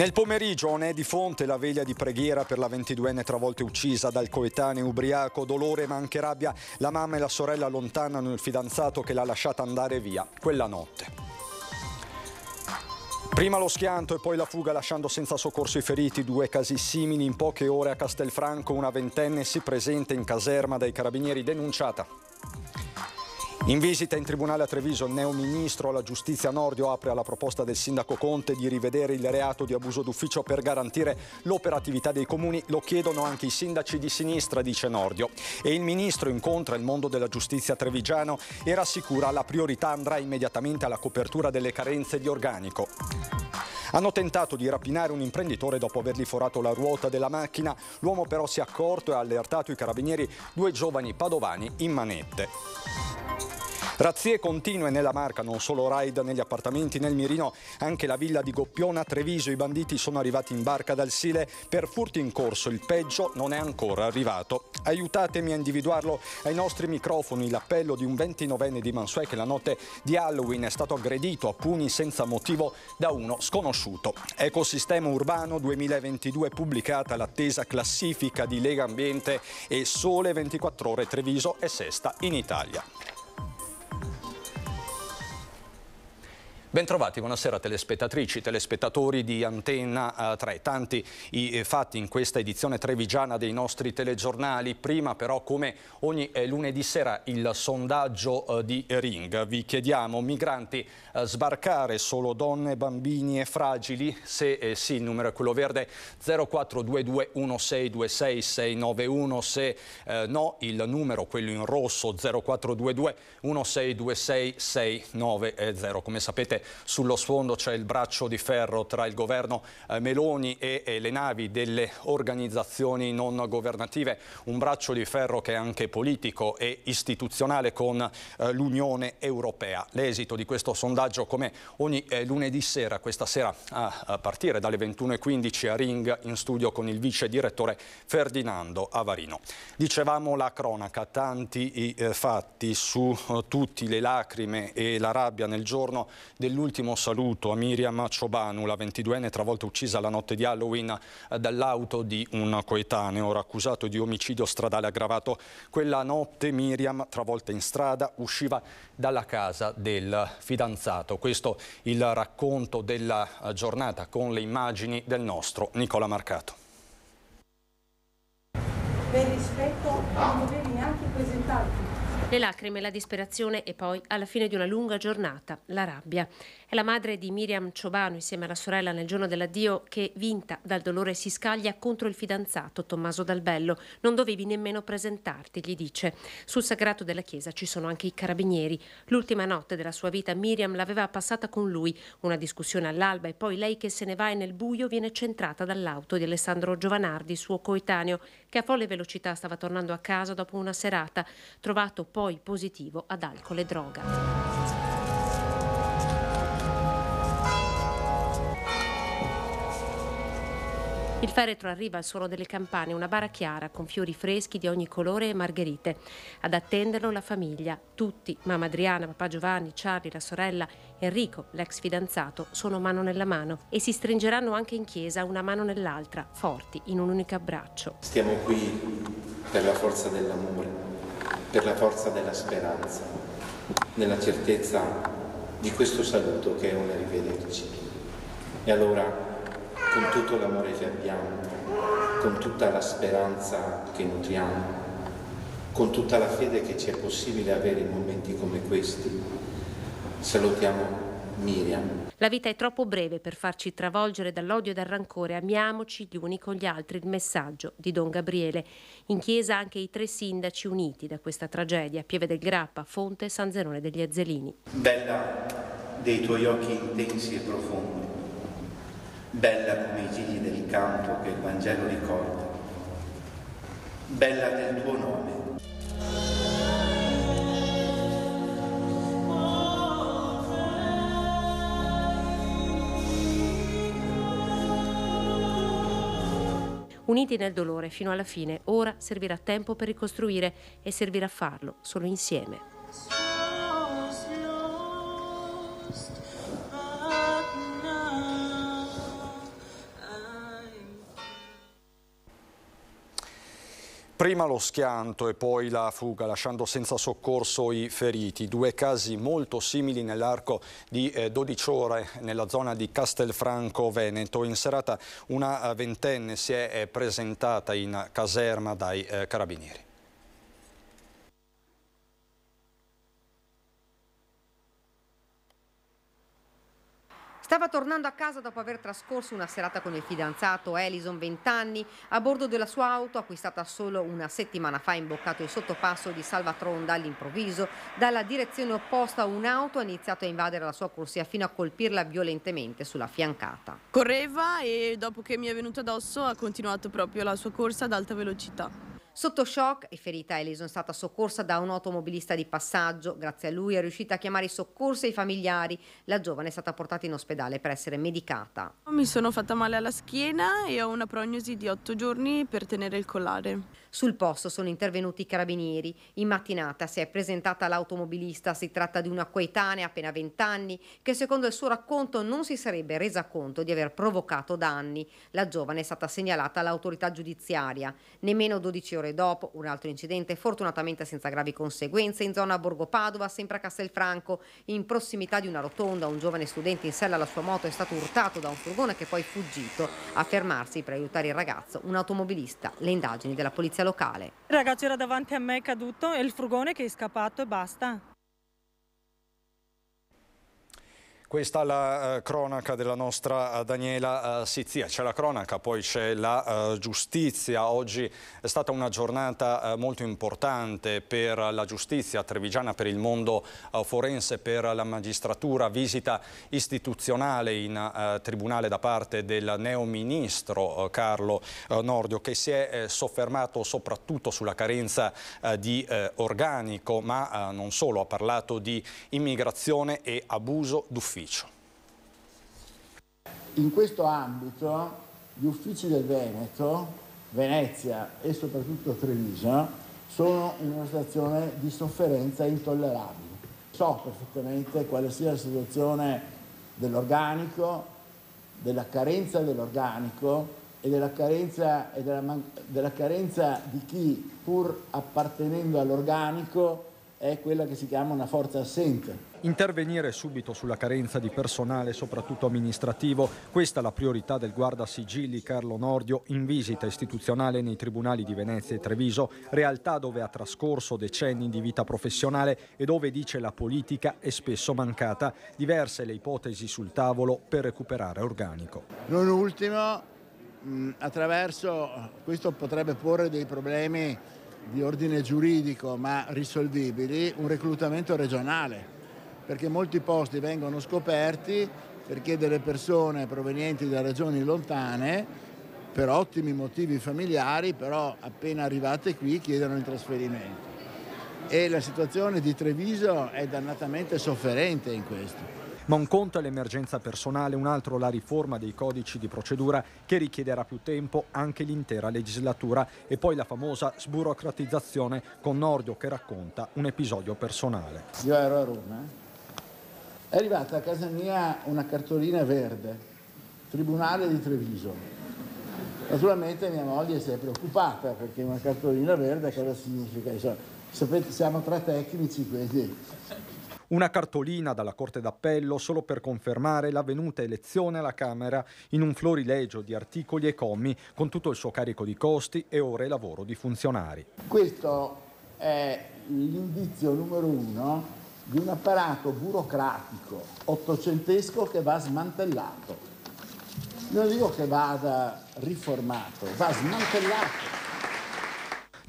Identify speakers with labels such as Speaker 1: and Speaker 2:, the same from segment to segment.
Speaker 1: Nel pomeriggio ne è di fonte la veglia di preghiera per la 22enne travolta uccisa dal coetaneo ubriaco. Dolore ma anche rabbia. La mamma e la sorella allontanano il fidanzato che l'ha lasciata andare via quella notte. Prima lo schianto e poi la fuga lasciando senza soccorso i feriti, due casi simili in poche ore a Castelfranco, una ventenne si presenta in caserma dai carabinieri denunciata in visita in tribunale a Treviso il neo ministro alla giustizia Nordio apre alla proposta del sindaco Conte di rivedere il reato di abuso d'ufficio per garantire l'operatività dei comuni. Lo chiedono anche i sindaci di sinistra, dice Nordio. E il ministro incontra il mondo della giustizia trevigiano e rassicura la priorità andrà immediatamente alla copertura delle carenze di organico. Hanno tentato di rapinare un imprenditore dopo avergli forato la ruota della macchina. L'uomo però si è accorto e ha allertato i carabinieri due giovani padovani in manette. Razzie continue nella marca, non solo raid negli appartamenti nel Mirino, anche la villa di Goppiona Treviso. I banditi sono arrivati in barca dal Sile per furti in corso. Il peggio non è ancora arrivato. Aiutatemi a individuarlo ai nostri microfoni. L'appello di un 29enne di Mansue che la notte di Halloween è stato aggredito a pugni senza motivo da uno sconosciuto. Ecosistema urbano 2022 pubblicata l'attesa classifica di Lega Ambiente e Sole 24 ore Treviso è sesta in Italia. Bentrovati, buonasera telespettatrici, telespettatori di Antenna 3. Eh, tanti i eh, fatti in questa edizione trevigiana dei nostri telegiornali. Prima però, come ogni eh, lunedì sera, il sondaggio di Ring. Vi chiediamo, migranti, sbarcare solo donne, bambini e fragili? Se eh, sì, il numero è quello verde 0422162691. Se eh, no, il numero, quello in rosso 0422162690. Come sapete sullo sfondo c'è il braccio di ferro tra il governo eh, Meloni e, e le navi delle organizzazioni non governative, un braccio di ferro che è anche politico e istituzionale con eh, l'Unione Europea. L'esito di questo sondaggio come ogni eh, lunedì sera, questa sera a, a partire dalle 21.15 a Ring in studio con il vice direttore Ferdinando Avarino. Dicevamo la cronaca, tanti i eh, fatti su eh, tutti le lacrime e la rabbia nel giorno del l'ultimo saluto a Miriam Ciobanu, la 22enne travolta uccisa la notte di Halloween dall'auto di un coetaneo, ora accusato di omicidio stradale aggravato. Quella notte Miriam, travolta in strada, usciva dalla casa del fidanzato. Questo il racconto della giornata con le immagini del nostro Nicola Marcato.
Speaker 2: Per rispetto non dovevi neanche presentarti.
Speaker 3: Le lacrime, la disperazione e poi, alla fine di una lunga giornata, la rabbia. È la madre di Miriam Ciobano, insieme alla sorella nel giorno dell'addio, che, vinta dal dolore, si scaglia contro il fidanzato Tommaso Dalbello. Non dovevi nemmeno presentarti, gli dice. Sul sagrato della chiesa ci sono anche i carabinieri. L'ultima notte della sua vita Miriam l'aveva passata con lui. Una discussione all'alba e poi lei che se ne va e nel buio viene centrata dall'auto di Alessandro Giovanardi, suo coetaneo, che a folle velocità stava tornando a casa dopo una serata, trovato poi positivo ad alcol e droga. Il feretro arriva al suono delle campane, una bara chiara con fiori freschi di ogni colore e margherite. Ad attenderlo la famiglia, tutti, mamma Adriana, papà Giovanni, Charlie, la sorella, Enrico, l'ex fidanzato, sono mano nella mano e si stringeranno anche in chiesa una mano nell'altra, forti, in un unico abbraccio.
Speaker 4: Stiamo qui per la forza dell'amore per la forza della speranza, nella certezza di questo saluto che è un arrivederci. E allora, con tutto l'amore che abbiamo, con tutta la speranza che nutriamo, con tutta la fede che ci è possibile avere in momenti come questi, salutiamo Miriam.
Speaker 3: La vita è troppo breve per farci travolgere dall'odio e dal rancore. Amiamoci gli uni con gli altri. Il messaggio di Don Gabriele. In chiesa anche i tre sindaci uniti da questa tragedia. Pieve del Grappa, Fonte e San Zenone degli Azzelini.
Speaker 4: Bella dei tuoi occhi intensi e profondi. Bella come i gigli del campo che il Vangelo ricorda. Bella del tuo nome.
Speaker 3: uniti nel dolore fino alla fine. Ora servirà tempo per ricostruire e servirà a farlo solo insieme.
Speaker 1: Prima lo schianto e poi la fuga, lasciando senza soccorso i feriti. Due casi molto simili nell'arco di 12 eh, ore nella zona di Castelfranco Veneto. In serata una eh, ventenne si è eh, presentata in caserma dai carabinieri.
Speaker 5: Stava tornando a casa dopo aver trascorso una serata con il fidanzato Alison, 20 anni, a bordo della sua auto acquistata solo una settimana fa, imboccato il sottopasso di Salvatronda all'improvviso. Dalla direzione opposta un'auto ha iniziato a invadere la sua corsia fino a colpirla violentemente sulla fiancata. Correva e dopo che mi è venuto addosso ha continuato proprio la sua corsa ad alta velocità. Sotto shock e ferita, Ellie è stata soccorsa da un automobilista di passaggio. Grazie a lui è riuscita a chiamare i soccorsi e i familiari. La giovane è stata portata in ospedale per essere medicata. Mi sono fatta male alla schiena e ho una prognosi di otto giorni per tenere il collare. Sul posto sono intervenuti i carabinieri. In mattinata si è presentata l'automobilista, si tratta di una coetanea appena 20 anni che secondo il suo racconto non si sarebbe resa conto di aver provocato danni. La giovane è stata segnalata all'autorità giudiziaria. Nemmeno 12 ore dopo un altro incidente, fortunatamente senza gravi conseguenze, in zona Borgo Padova, sempre a Castelfranco, in prossimità di una rotonda, un giovane studente in sella alla sua moto è stato urtato da un furgone che poi è fuggito a fermarsi per aiutare il ragazzo, un automobilista. Le indagini della polizia polizia locale.
Speaker 2: Il ragazzo era davanti a me, caduto, e il furgone che è scappato e basta.
Speaker 1: Questa è la eh, cronaca della nostra eh, Daniela eh, Sizia. C'è la cronaca, poi c'è la eh, giustizia. Oggi è stata una giornata eh, molto importante per la giustizia trevigiana, per il mondo forense, per la magistratura. Visita istituzionale in tribunale da parte del neoministro Carlo Nordio che si è soffermato soprattutto sulla carenza di organico, ma non solo, ha parlato di immigrazione e abuso d'ufficio ufficio.
Speaker 4: In questo ambito gli uffici del Veneto, Venezia e soprattutto Treviso sono in una situazione di sofferenza intollerabile. So perfettamente quale sia la situazione dell'organico, della carenza dell'organico e, della carenza, e della, della carenza di chi pur appartenendo all'organico è quella che si chiama una forza assente.
Speaker 1: Intervenire subito sulla carenza di personale, soprattutto amministrativo, questa è la priorità del guardasigilli Carlo Nordio in visita istituzionale nei tribunali di Venezia e Treviso, realtà dove ha trascorso decenni di vita professionale e dove dice la politica è spesso mancata. Diverse le ipotesi sul tavolo per recuperare organico.
Speaker 4: Non ultimo, mm, attraverso questo potrebbe porre dei problemi di ordine giuridico ma risolvibili, un reclutamento regionale perché molti posti vengono scoperti perché delle persone provenienti da regioni lontane per ottimi motivi familiari, però appena arrivate qui chiedono il trasferimento. E la
Speaker 1: situazione di Treviso è dannatamente sofferente in questo. Ma un conto è l'emergenza personale, un altro la riforma dei codici di procedura che richiederà più tempo anche l'intera legislatura e poi la famosa sburocratizzazione con Nordio che racconta un episodio personale.
Speaker 4: Io ero a Roma eh. È arrivata a casa mia una cartolina verde, Tribunale di Treviso. Naturalmente mia moglie si è preoccupata perché una cartolina verde cosa significa? Cioè, sapete, siamo tra
Speaker 1: tecnici, quindi una cartolina dalla Corte d'Appello solo per confermare l'avvenuta elezione alla Camera in un florilegio di articoli e commi con tutto il suo carico di costi e ore lavoro di funzionari.
Speaker 4: Questo è l'indizio numero uno di un apparato burocratico ottocentesco che
Speaker 1: va smantellato.
Speaker 4: Non dico che vada riformato,
Speaker 1: va smantellato.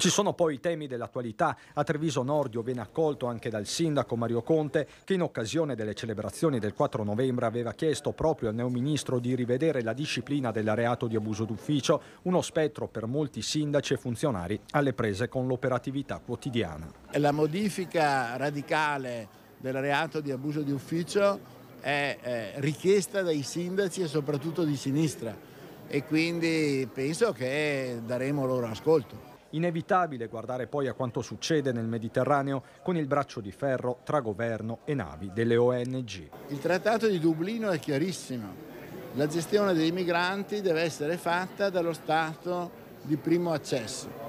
Speaker 1: Ci sono poi i temi dell'attualità. A Treviso Nordio viene accolto anche dal sindaco Mario Conte, che in occasione delle celebrazioni del 4 novembre aveva chiesto proprio al neoministro di rivedere la disciplina del reato di abuso d'ufficio, uno spettro per molti sindaci e funzionari alle prese con l'operatività quotidiana. La
Speaker 4: modifica radicale del reato di abuso di ufficio è eh, richiesta dai sindaci e soprattutto di sinistra e quindi penso che
Speaker 1: daremo loro ascolto. Inevitabile guardare poi a quanto succede nel Mediterraneo con il braccio di ferro tra governo e navi delle ONG. Il trattato di Dublino
Speaker 4: è chiarissimo. La gestione dei migranti deve essere fatta dallo Stato di primo accesso.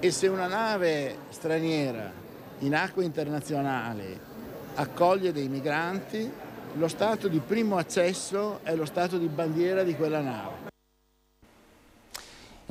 Speaker 4: E se una nave straniera in acque internazionali accoglie dei migranti, lo stato di primo accesso è lo stato di bandiera di quella nave.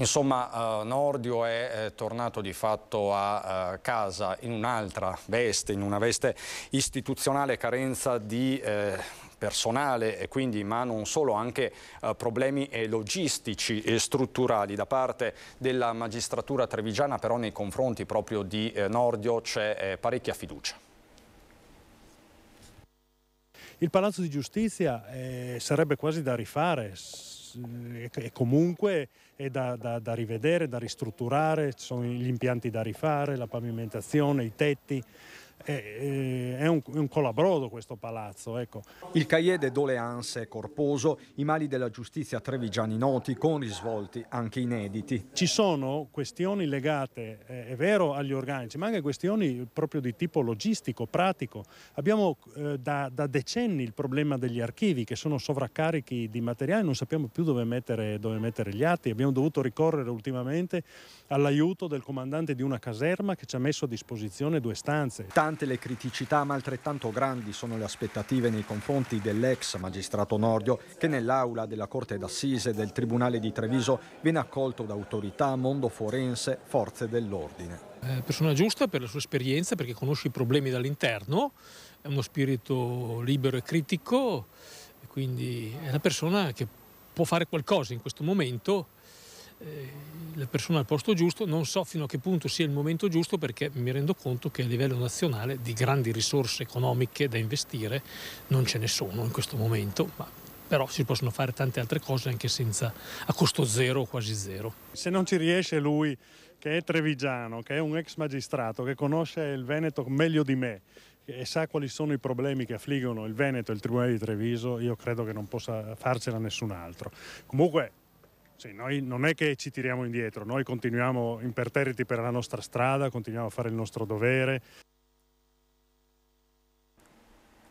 Speaker 1: Insomma, eh, Nordio è eh, tornato di fatto a eh, casa in un'altra veste, in una veste istituzionale carenza di eh, personale e quindi ma non solo anche eh, problemi logistici e strutturali da parte della magistratura trevigiana però nei confronti proprio di eh, Nordio c'è eh, parecchia fiducia.
Speaker 6: Il Palazzo di Giustizia eh, sarebbe quasi da rifare e comunque è da, da, da rivedere, da ristrutturare, ci sono gli impianti da rifare, la pavimentazione, i tetti
Speaker 1: è, è, un, è un, colabrodo questo palazzo. Ecco. Il cahier de è corposo, i mali della giustizia trevigiani noti con risvolti anche inediti. Ci sono questioni legate, è vero, agli organici, ma anche questioni proprio
Speaker 6: di tipo logistico, pratico. Abbiamo eh, da, da decenni il problema degli archivi che sono sovraccarichi di materiali, non sappiamo più dove mettere, dove mettere gli atti, abbiamo dovuto ricorrere
Speaker 1: ultimamente all'aiuto del comandante di una caserma che ci ha messo a disposizione due stanze. Tanti Nonostante le criticità, ma altrettanto grandi sono le aspettative nei confronti dell'ex magistrato Nordio, che nell'aula della Corte d'Assise del Tribunale di Treviso viene accolto da autorità, mondo forense, forze dell'ordine.
Speaker 7: È eh, persona giusta per la sua esperienza, perché conosce i problemi dall'interno, è uno spirito libero e critico, quindi è una persona che può fare qualcosa in questo momento eh, la persona al posto giusto, non so fino a che punto sia il momento giusto perché mi rendo conto che a livello nazionale di grandi risorse economiche da investire non ce ne sono in questo momento, ma però si possono fare tante altre cose anche senza, a costo zero o quasi zero.
Speaker 6: Se non ci riesce lui, che è trevigiano, che è un ex magistrato, che conosce il Veneto meglio di me, e sa quali sono i problemi che affliggono il Veneto e il Tribunale di Treviso, io credo che non possa farcela nessun altro. Comunque sì, noi non è che ci tiriamo indietro, noi continuiamo imperterriti per la nostra strada, continuiamo a fare il nostro dovere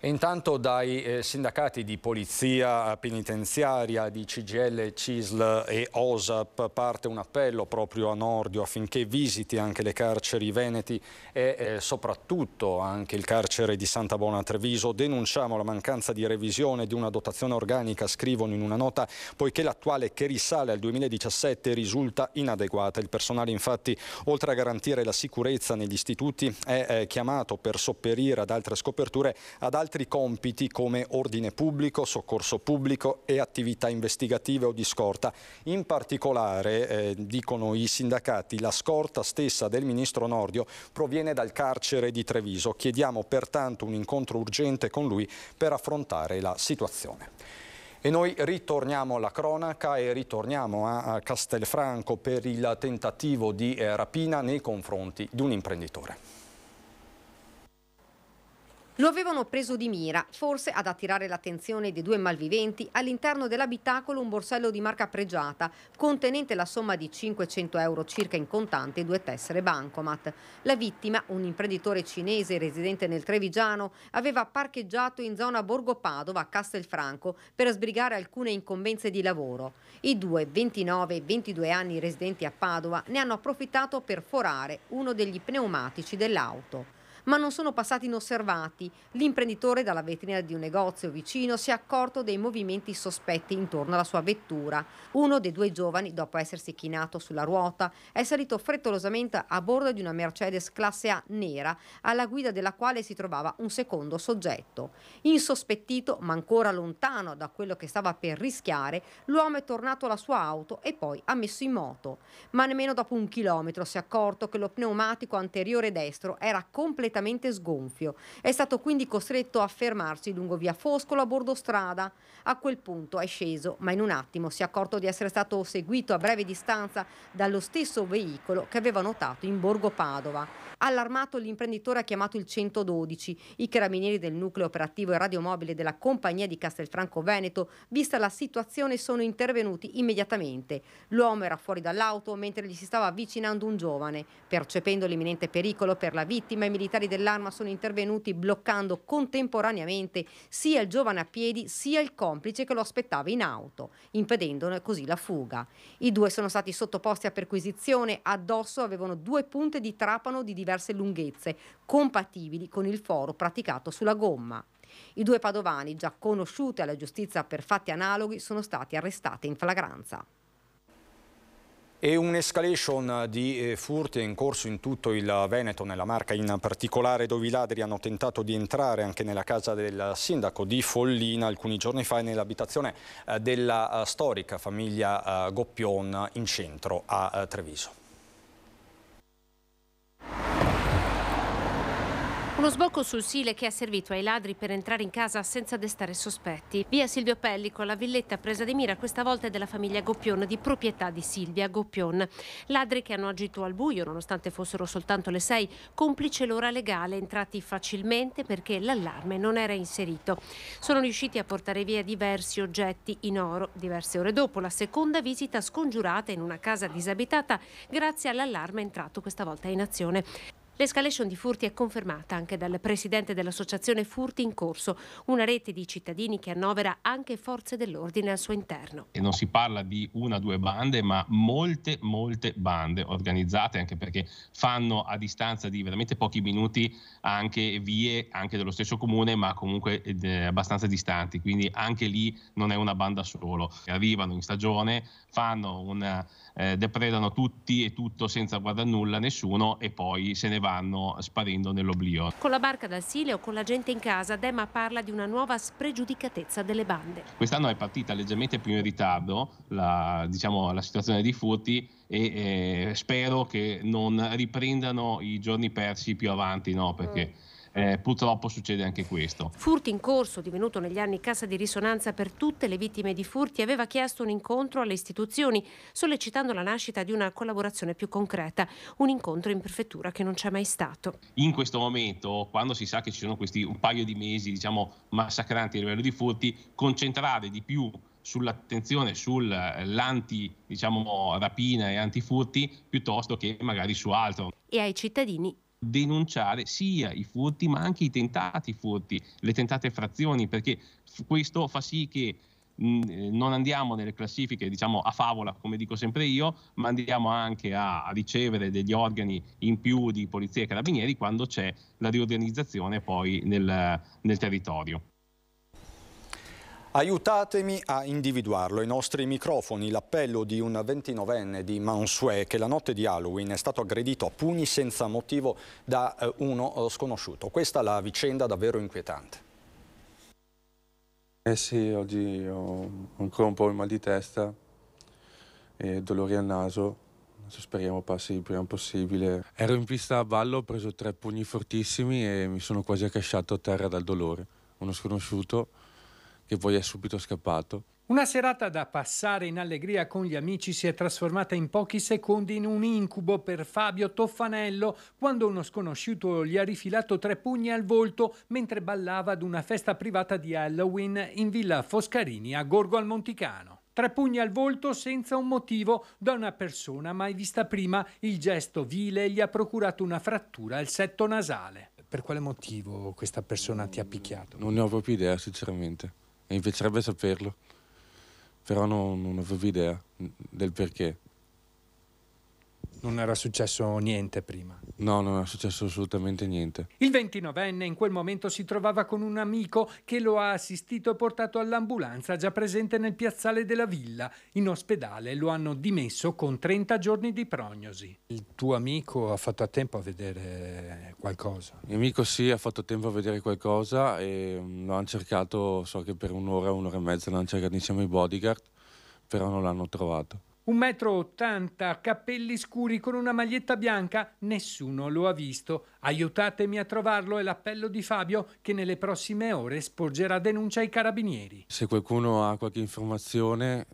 Speaker 1: intanto dai eh, sindacati di polizia penitenziaria, di CGL, CISL e OSAP parte un appello proprio a Nordio affinché visiti anche le carceri veneti e eh, soprattutto anche il carcere di Santa Bona Treviso. Denunciamo la mancanza di revisione di una dotazione organica, scrivono in una nota, poiché l'attuale che risale al 2017 risulta inadeguata. Il personale infatti, oltre a garantire la sicurezza negli istituti, è eh, chiamato per sopperire ad altre scoperture ad altre altri compiti come ordine pubblico, soccorso pubblico e attività investigative o di scorta. In particolare, eh, dicono i sindacati, la scorta stessa del ministro Nordio proviene dal carcere di Treviso. Chiediamo pertanto un incontro urgente con lui per affrontare la situazione. E noi ritorniamo alla cronaca e ritorniamo a Castelfranco per il tentativo di eh, rapina nei confronti di un imprenditore.
Speaker 5: Lo avevano preso di mira, forse ad attirare l'attenzione dei due malviventi all'interno dell'abitacolo un borsello di marca pregiata contenente la somma di 500 euro circa in contante e due tessere bancomat. La vittima, un imprenditore cinese residente nel Trevigiano, aveva parcheggiato in zona Borgo Padova a Castelfranco per sbrigare alcune incombenze di lavoro. I due, 29 e 22 anni residenti a Padova, ne hanno approfittato per forare uno degli pneumatici dell'auto ma non sono passati inosservati. L'imprenditore dalla vetrina di un negozio vicino si è accorto dei movimenti sospetti intorno alla sua vettura. Uno dei due giovani, dopo essersi chinato sulla ruota, è salito frettolosamente a bordo di una Mercedes classe A nera, alla guida della quale si trovava un secondo soggetto. Insospettito, ma ancora lontano da quello che stava per rischiare, l'uomo è tornato alla sua auto e poi ha messo in moto. Ma nemmeno dopo un chilometro si è accorto che lo pneumatico anteriore destro era completamente completamente sgonfio. È stato quindi costretto a fermarsi lungo via Foscolo a bordo strada. A quel punto è sceso, ma in un attimo si è accorto di essere stato seguito a breve distanza dallo stesso veicolo che aveva notato in Borgo Padova. Allarmato l'imprenditore ha chiamato il 112. I carabinieri del nucleo operativo e radiomobile della compagnia di Castelfranco Veneto, vista la situazione, sono intervenuti immediatamente. L'uomo era fuori dall'auto mentre gli si stava avvicinando un giovane. Percependo l'imminente pericolo per la vittima, i militari volontari dell'arma sono intervenuti bloccando contemporaneamente sia il giovane a piedi sia il complice che lo aspettava in auto, impedendone così la fuga. I due sono stati sottoposti a perquisizione, addosso avevano due punte di trapano di diverse lunghezze, compatibili con il foro praticato sulla gomma. I due padovani, già conosciuti alla giustizia per fatti analoghi, sono stati arrestati in flagranza.
Speaker 1: E un'escalation di eh, furti è in corso in tutto il Veneto, nella Marca in particolare, dove i ladri hanno tentato di entrare anche nella casa del sindaco di Follina alcuni giorni fa e nell'abitazione eh, della eh, storica famiglia Goppion in centro a Treviso.
Speaker 3: Uno sbocco sul Sile che ha servito ai ladri per entrare in casa senza destare sospetti. Via Silvio Pellico, la villetta presa di mira questa volta è della famiglia Goppion, di proprietà di Silvia Goppion. Ladri che hanno agito al buio, nonostante fossero soltanto le sei, complice l'ora legale, entrati facilmente perché l'allarme non era inserito. Sono riusciti a portare via diversi oggetti in oro. Diverse ore dopo, la seconda visita scongiurata in una casa disabitata grazie all'allarme entrato questa volta in azione. L'escalation di furti è confermata anche dal presidente dell'associazione Furti in Corso, una rete di cittadini che annovera anche forze dell'ordine al suo interno.
Speaker 7: E non si parla di una o due bande, ma molte, molte bande organizzate, anche perché fanno a distanza di veramente pochi minuti anche vie anche dello stesso comune, ma comunque eh, abbastanza distanti. Quindi anche lì non è una banda solo. Arrivano in stagione, fanno una, eh, depredano tutti e tutto senza guardare nulla a nessuno e poi se ne vanno vanno sparendo nell'oblio.
Speaker 3: Con la barca dal o con la gente in casa, Dema parla di una nuova spregiudicatezza delle bande.
Speaker 7: Quest'anno è partita leggermente più in ritardo la, diciamo, la situazione di furti e eh, spero che non riprendano i giorni persi più avanti, no? perché... Mm eh, purtroppo succede anche questo.
Speaker 3: Furti in corso, divenuto negli anni cassa di risonanza per tutte le vittime di furti, aveva chiesto un incontro alle istituzioni, sollecitando la nascita di una collaborazione più concreta, un incontro in prefettura che non c'è mai stato.
Speaker 7: In questo momento, quando si sa che ci sono questi un paio di mesi, diciamo, massacranti a livello di furti, concentrare di più sull'attenzione sull'anti eh, diciamo, rapina e antifurti piuttosto che magari su altro. E ai cittadini denunciare sia i furti ma anche i tentati furti, le tentate frazioni, perché questo fa sì che eh, non andiamo nelle classifiche diciamo a favola come dico sempre io ma andiamo anche a ricevere degli organi in più di polizia e carabinieri quando c'è la riorganizzazione poi nel, nel territorio
Speaker 1: Aiutatemi a individuarlo. I nostri microfoni, l'appello di un 29enne di Mansue che la notte di Halloween è stato aggredito a pugni senza motivo da eh, uno eh, sconosciuto. Questa è la vicenda davvero inquietante.
Speaker 8: Eh sì, oggi ho ancora un po' il mal di testa e dolori al naso. Adesso speriamo passi il prima possibile. Ero in pista a ballo, ho preso tre pugni fortissimi e mi sono quasi accasciato a terra dal dolore. Uno sconosciuto che poi è subito scappato.
Speaker 6: Una serata da passare in allegria con gli amici si è trasformata in pochi secondi in un incubo per Fabio Toffanello quando uno sconosciuto gli ha rifilato tre pugni al volto mentre ballava ad una festa privata di Halloween in villa Foscarini a Gorgo al Monticano. Tre pugni al volto senza un motivo da una persona mai vista prima, il gesto vile gli ha procurato una frattura al setto nasale. Per quale motivo questa persona ti ha picchiato?
Speaker 8: Non ne ho proprio idea, sinceramente mi piacerebbe saperlo, però non, non avevo idea del perché. Non era successo niente prima. No, non era successo assolutamente niente.
Speaker 6: Il 29enne in quel momento si trovava con un amico che lo ha assistito e portato all'ambulanza già presente nel piazzale della villa. In ospedale lo hanno dimesso con 30 giorni di prognosi. Il tuo amico ha fatto a tempo a vedere qualcosa?
Speaker 8: Il mio amico sì, ha fatto a tempo a vedere qualcosa e mm, lo hanno cercato, so che per un'ora, un'ora e mezza l'hanno cercato insieme ai bodyguard, però non l'hanno trovato.
Speaker 6: Un metro ottanta, capelli scuri con una maglietta bianca, nessuno lo ha visto. Aiutatemi a trovarlo è l'appello di Fabio che nelle prossime ore sporgerà denuncia ai carabinieri.
Speaker 8: Se qualcuno ha qualche informazione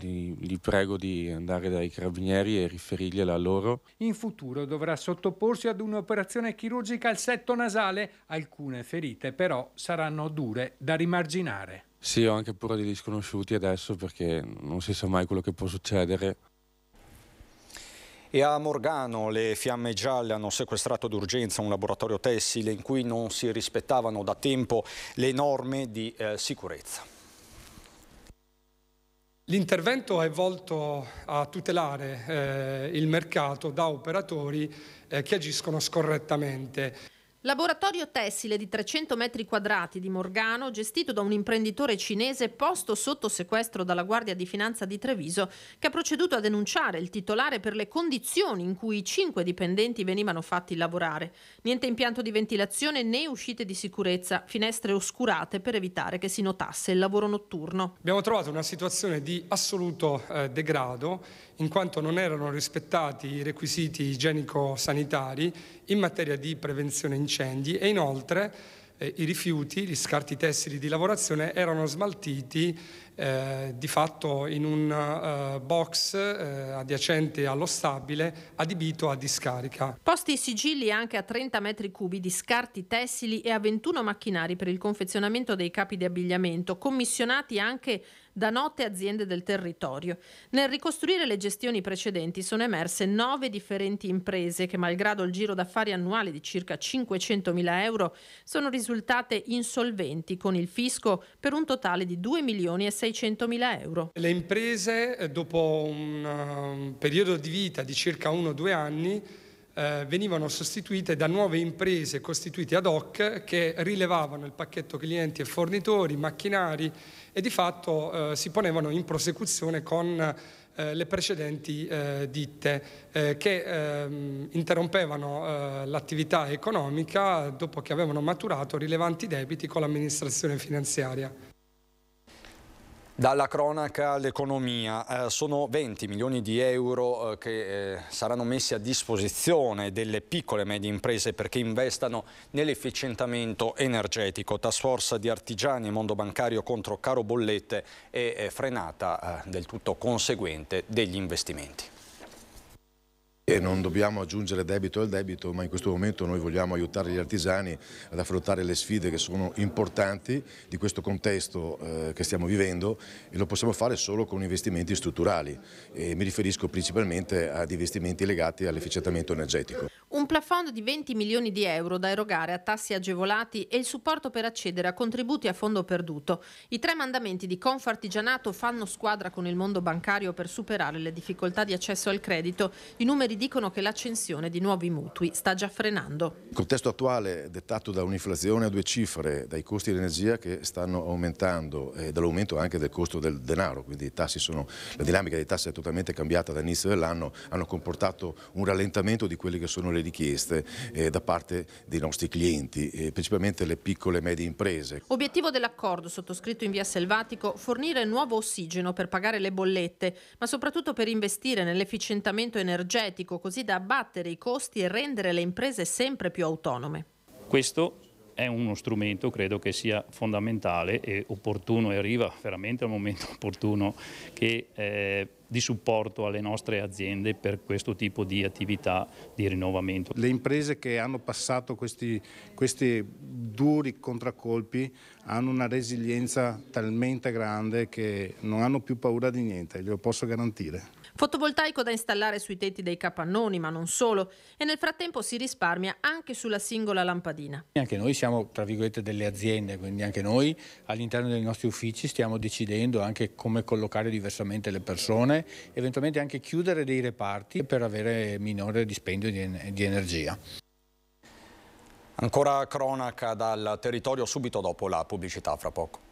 Speaker 8: li, li, prego di andare dai carabinieri e riferirgliela a loro.
Speaker 6: In futuro dovrà sottoporsi ad un'operazione chirurgica al setto nasale. Alcune ferite però saranno dure da rimarginare.
Speaker 8: Sì, ho anche paura degli sconosciuti adesso perché non si sa mai quello che può succedere.
Speaker 1: E a Morgano le fiamme gialle hanno sequestrato d'urgenza un laboratorio tessile in cui non si rispettavano da tempo le norme di eh, sicurezza.
Speaker 9: L'intervento è volto a tutelare eh, il mercato da operatori eh, che agiscono scorrettamente.
Speaker 2: Laboratorio tessile di 300 metri quadrati di Morgano, gestito da un imprenditore cinese posto sotto sequestro dalla Guardia di Finanza di Treviso, che ha proceduto a denunciare il titolare per le condizioni in cui i cinque dipendenti venivano fatti lavorare. Niente impianto di ventilazione né uscite di sicurezza, finestre oscurate per evitare che si notasse il lavoro notturno.
Speaker 9: Abbiamo trovato una situazione di assoluto eh, degrado, in quanto non erano rispettati i requisiti igienico-sanitari in materia di prevenzione incidente incendi e inoltre eh, i rifiuti, gli scarti tessili di lavorazione erano smaltiti eh, di fatto in un eh, box eh, adiacente allo stabile adibito a discarica.
Speaker 2: Posti i sigilli anche a 30 metri cubi di scarti tessili e a 21 macchinari per il confezionamento dei capi di abbigliamento, commissionati anche da note aziende del territorio. Nel ricostruire le gestioni precedenti sono emerse nove differenti imprese che, malgrado il giro d'affari annuale di circa 500.000 euro, sono risultate insolventi con il fisco per un totale di 2 milioni e 2.600.000 euro.
Speaker 9: Le imprese, eh, dopo eh, un periodo di vita di circa 1-2 anni, eh, venivano sostituite da nuove imprese costituite ad hoc che rilevavano il pacchetto clienti e fornitori, macchinari e di fatto eh, si ponevano in prosecuzione con eh, le precedenti eh, ditte eh, che ehm, interrompevano l'attività economica dopo che avevano maturato rilevanti debiti con l'amministrazione finanziaria.
Speaker 1: Dalla cronaca all'economia, eh, sono 20 milioni di euro eh, che eh, saranno messi a disposizione delle piccole e medie imprese perché investano nell'efficientamento energetico. Task force di artigiani e mondo bancario contro caro bollette e frenata eh, del tutto conseguente degli investimenti. E non dobbiamo aggiungere debito al debito, ma in questo momento noi vogliamo aiutare gli artigiani ad affrontare le sfide che sono importanti di questo contesto eh, che stiamo vivendo e lo possiamo fare solo con investimenti strutturali e mi riferisco principalmente ad investimenti legati all'efficientamento energetico.
Speaker 2: Un plafond di 20 milioni di euro da erogare a tassi agevolati e il supporto per accedere a contributi a fondo perduto. I tre mandamenti di Confartigianato fanno squadra con il mondo bancario per superare le difficoltà di accesso al credito. I numeri Ministeri dicono che l'accensione di nuovi mutui sta già frenando.
Speaker 1: Il contesto attuale dettato da un'inflazione a due cifre, dai costi dell'energia che stanno aumentando e dall'aumento anche del costo del denaro, quindi i tassi sono, la dinamica dei tassi è totalmente cambiata dall'inizio dell'anno, hanno comportato un rallentamento di quelle che sono le richieste eh, da parte dei nostri clienti, eh, principalmente le piccole e medie imprese.
Speaker 2: Obiettivo dell'accordo sottoscritto in via Selvatico, fornire nuovo ossigeno per pagare le bollette, ma soprattutto per investire nell'efficientamento energetico burocratico così da abbattere i costi e rendere le imprese sempre più autonome.
Speaker 7: Questo è uno strumento credo che sia fondamentale e opportuno e arriva veramente al momento opportuno che eh, di supporto alle nostre aziende per questo tipo di attività di rinnovamento. Le imprese che hanno passato questi,
Speaker 4: questi duri contraccolpi hanno una resilienza talmente grande che non hanno più paura di niente, glielo posso garantire.
Speaker 2: Fotovoltaico da installare sui tetti dei capannoni, ma non solo, e nel frattempo si risparmia anche sulla singola lampadina.
Speaker 6: Anche noi siamo, tra virgolette, delle aziende, quindi anche noi all'interno dei nostri uffici stiamo decidendo anche come collocare diversamente le persone, eventualmente anche chiudere dei reparti per avere minore dispendio di, di energia.
Speaker 1: Ancora cronaca dal territorio subito dopo la pubblicità fra poco.